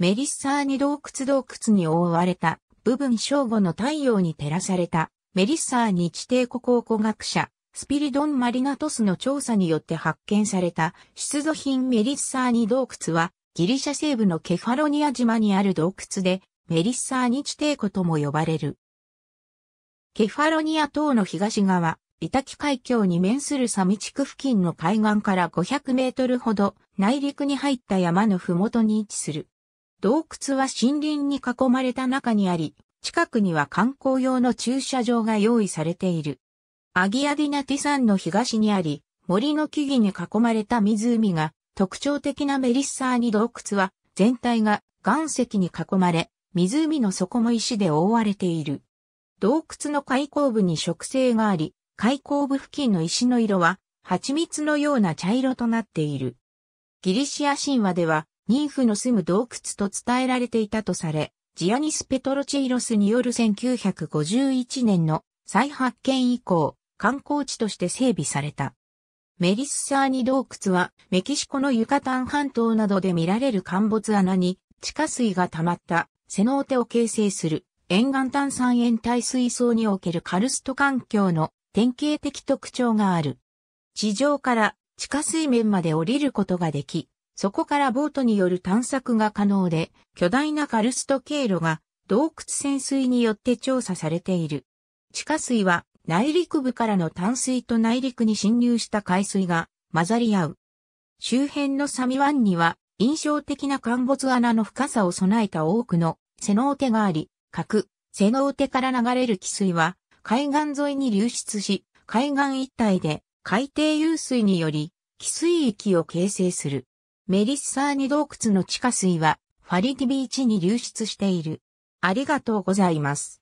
メリッサーニ洞窟洞窟に覆われた部分正午の太陽に照らされたメリッサーニ地帝古考古学者スピリドン・マリナトスの調査によって発見された出土品メリッサーニ洞窟はギリシャ西部のケファロニア島にある洞窟でメリッサーニ地帝湖とも呼ばれる。ケファロニア島の東側、イタキ海峡に面するサミ地区付近の海岸から500メートルほど内陸に入った山のふもとに位置する洞窟は森林に囲まれた中にあり、近くには観光用の駐車場が用意されている。アギアディナティ山の東にあり、森の木々に囲まれた湖が特徴的なメリッサーニ洞窟は全体が岩石に囲まれ、湖の底も石で覆われている。洞窟の開口部に植生があり、開口部付近の石の色は蜂蜜のような茶色となっている。ギリシア神話ではニーフの住む洞窟と伝えられていたとされ、ジアニス・ペトロチーロスによる1951年の再発見以降、観光地として整備された。メリッサーニ洞窟はメキシコのユカタン半島などで見られる陥没穴に地下水が溜まったセノーテを形成する沿岸炭酸塩体水槽におけるカルスト環境の典型的特徴がある。地上から地下水面まで降りることができ、そこからボートによる探索が可能で、巨大なカルスト経路が洞窟潜水によって調査されている。地下水は内陸部からの淡水と内陸に侵入した海水が混ざり合う。周辺のサミ湾には印象的な陥没穴の深さを備えた多くのセノーテがあり、各セノーテから流れる汽水は海岸沿いに流出し、海岸一帯で海底湧水により汽水域を形成する。メリッサーニ洞窟の地下水は、ファリティビーチに流出している。ありがとうございます。